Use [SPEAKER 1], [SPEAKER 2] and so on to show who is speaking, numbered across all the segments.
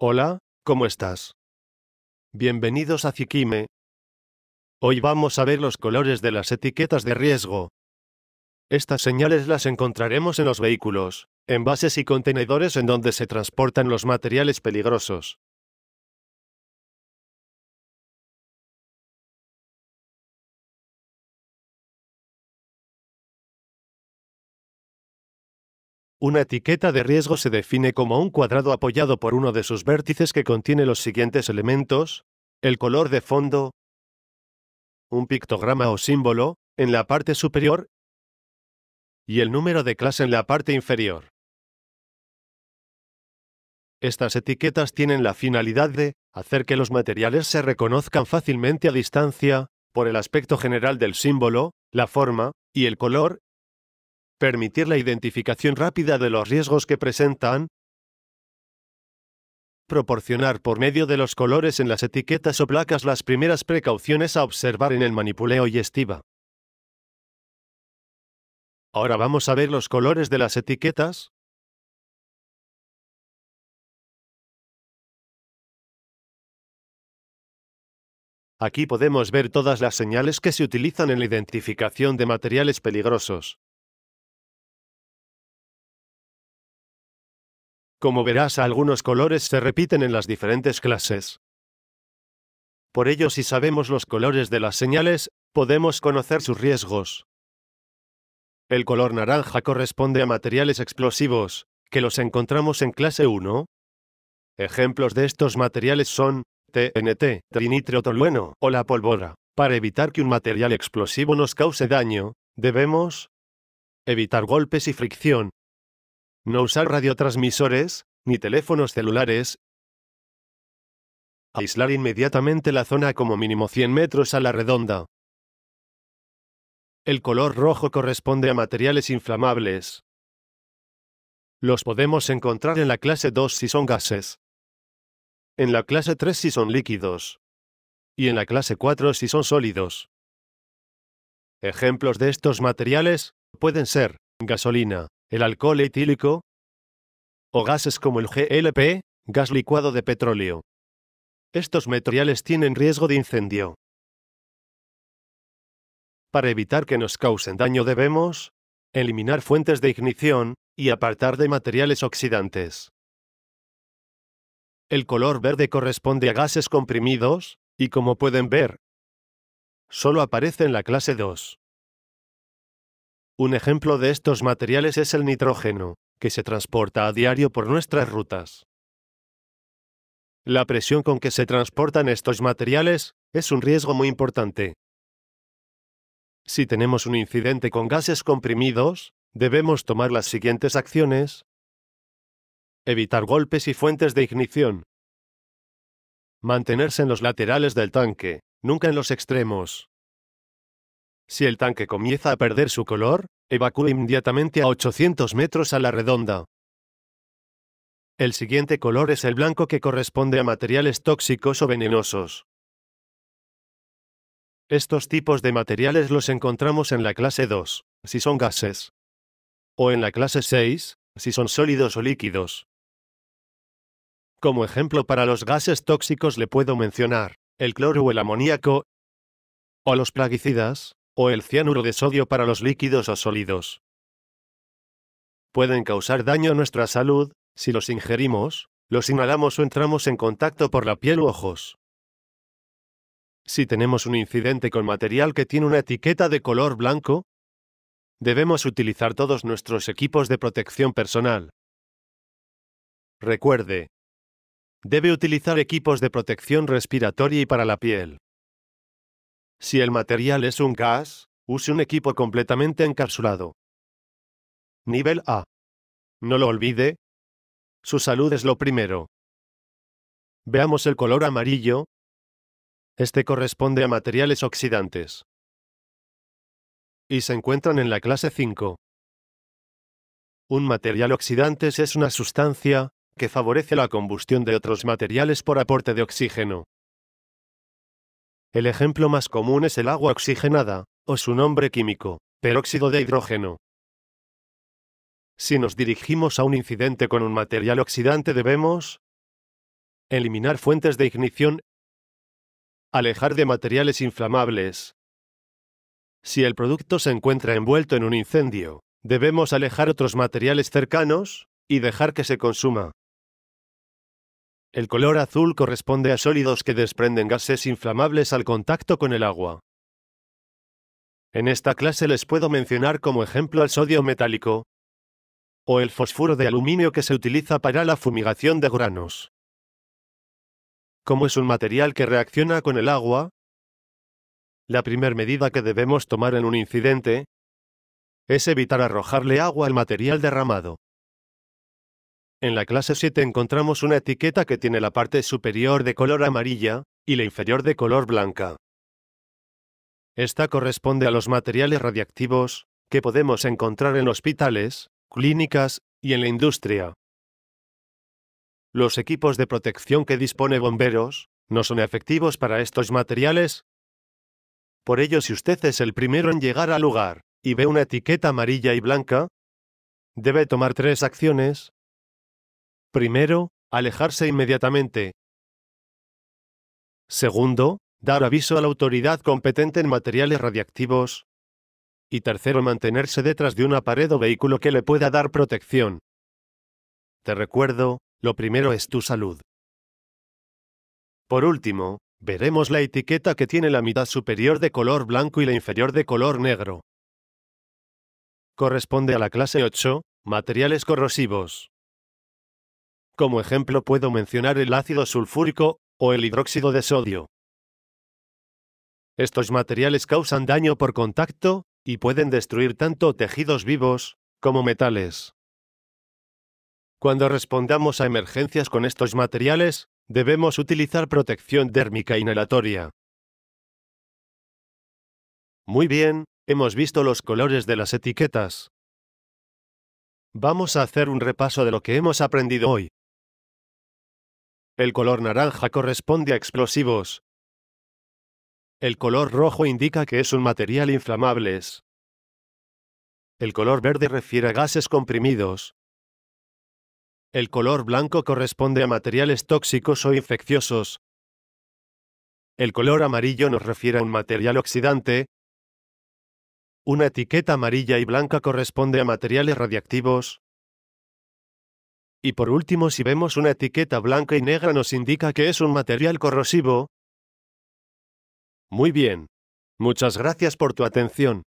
[SPEAKER 1] Hola, ¿cómo estás? Bienvenidos a Cikime. Hoy vamos a ver los colores de las etiquetas de riesgo. Estas señales las encontraremos en los vehículos, envases y contenedores en donde se transportan los materiales peligrosos. Una etiqueta de riesgo se define como un cuadrado apoyado por uno de sus vértices que contiene los siguientes elementos, el color de fondo, un pictograma o símbolo, en la parte superior, y el número de clase en la parte inferior. Estas etiquetas tienen la finalidad de hacer que los materiales se reconozcan fácilmente a distancia por el aspecto general del símbolo, la forma y el color permitir la identificación rápida de los riesgos que presentan, proporcionar por medio de los colores en las etiquetas o placas las primeras precauciones a observar en el manipuleo y estiva. Ahora vamos a ver los colores de las etiquetas. Aquí podemos ver todas las señales que se utilizan en la identificación de materiales peligrosos. Como verás, algunos colores se repiten en las diferentes clases. Por ello, si sabemos los colores de las señales, podemos conocer sus riesgos. El color naranja corresponde a materiales explosivos, que los encontramos en clase 1. Ejemplos de estos materiales son TNT, trinitrotolueno o la pólvora. Para evitar que un material explosivo nos cause daño, debemos evitar golpes y fricción, no usar radiotransmisores, ni teléfonos celulares. Aislar inmediatamente la zona como mínimo 100 metros a la redonda. El color rojo corresponde a materiales inflamables. Los podemos encontrar en la clase 2 si son gases, en la clase 3 si son líquidos, y en la clase 4 si son sólidos. Ejemplos de estos materiales pueden ser gasolina, el alcohol etílico o gases como el GLP, gas licuado de petróleo. Estos materiales tienen riesgo de incendio. Para evitar que nos causen daño debemos eliminar fuentes de ignición y apartar de materiales oxidantes. El color verde corresponde a gases comprimidos, y como pueden ver, solo aparece en la clase 2. Un ejemplo de estos materiales es el nitrógeno, que se transporta a diario por nuestras rutas. La presión con que se transportan estos materiales es un riesgo muy importante. Si tenemos un incidente con gases comprimidos, debemos tomar las siguientes acciones. Evitar golpes y fuentes de ignición. Mantenerse en los laterales del tanque, nunca en los extremos. Si el tanque comienza a perder su color, evacúe inmediatamente a 800 metros a la redonda. El siguiente color es el blanco que corresponde a materiales tóxicos o venenosos. Estos tipos de materiales los encontramos en la clase 2, si son gases. O en la clase 6, si son sólidos o líquidos. Como ejemplo para los gases tóxicos le puedo mencionar el cloro o el amoníaco, o los plaguicidas, o el cianuro de sodio para los líquidos o sólidos. Pueden causar daño a nuestra salud si los ingerimos, los inhalamos o entramos en contacto por la piel u ojos. Si tenemos un incidente con material que tiene una etiqueta de color blanco, debemos utilizar todos nuestros equipos de protección personal. Recuerde, debe utilizar equipos de protección respiratoria y para la piel. Si el material es un gas, use un equipo completamente encapsulado. Nivel A. No lo olvide. Su salud es lo primero. Veamos el color amarillo. Este corresponde a materiales oxidantes. Y se encuentran en la clase 5. Un material oxidante es una sustancia que favorece la combustión de otros materiales por aporte de oxígeno. El ejemplo más común es el agua oxigenada, o su nombre químico, peróxido de hidrógeno. Si nos dirigimos a un incidente con un material oxidante debemos eliminar fuentes de ignición, alejar de materiales inflamables. Si el producto se encuentra envuelto en un incendio, debemos alejar otros materiales cercanos y dejar que se consuma. El color azul corresponde a sólidos que desprenden gases inflamables al contacto con el agua. En esta clase les puedo mencionar como ejemplo el sodio metálico o el fósforo de aluminio que se utiliza para la fumigación de granos. Como es un material que reacciona con el agua, la primera medida que debemos tomar en un incidente es evitar arrojarle agua al material derramado. En la clase 7 encontramos una etiqueta que tiene la parte superior de color amarilla y la inferior de color blanca. Esta corresponde a los materiales radiactivos que podemos encontrar en hospitales, clínicas y en la industria. Los equipos de protección que dispone bomberos no son efectivos para estos materiales. Por ello, si usted es el primero en llegar al lugar y ve una etiqueta amarilla y blanca, debe tomar tres acciones Primero, alejarse inmediatamente. Segundo, dar aviso a la autoridad competente en materiales radiactivos. Y tercero, mantenerse detrás de una pared o vehículo que le pueda dar protección. Te recuerdo, lo primero es tu salud. Por último, veremos la etiqueta que tiene la mitad superior de color blanco y la inferior de color negro. Corresponde a la clase 8, materiales corrosivos. Como ejemplo puedo mencionar el ácido sulfúrico, o el hidróxido de sodio. Estos materiales causan daño por contacto, y pueden destruir tanto tejidos vivos, como metales. Cuando respondamos a emergencias con estos materiales, debemos utilizar protección dérmica inhalatoria. Muy bien, hemos visto los colores de las etiquetas. Vamos a hacer un repaso de lo que hemos aprendido hoy. El color naranja corresponde a explosivos. El color rojo indica que es un material inflamable. El color verde refiere a gases comprimidos. El color blanco corresponde a materiales tóxicos o infecciosos. El color amarillo nos refiere a un material oxidante. Una etiqueta amarilla y blanca corresponde a materiales radiactivos. Y por último si vemos una etiqueta blanca y negra nos indica que es un material corrosivo. Muy bien. Muchas gracias por tu atención.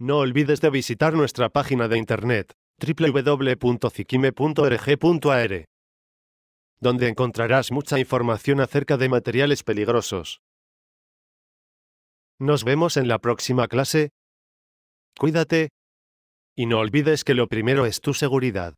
[SPEAKER 1] No olvides de visitar nuestra página de internet www.cikime.org.ar, donde encontrarás mucha información acerca de materiales peligrosos. Nos vemos en la próxima clase. Cuídate. Y no olvides que lo primero es tu seguridad.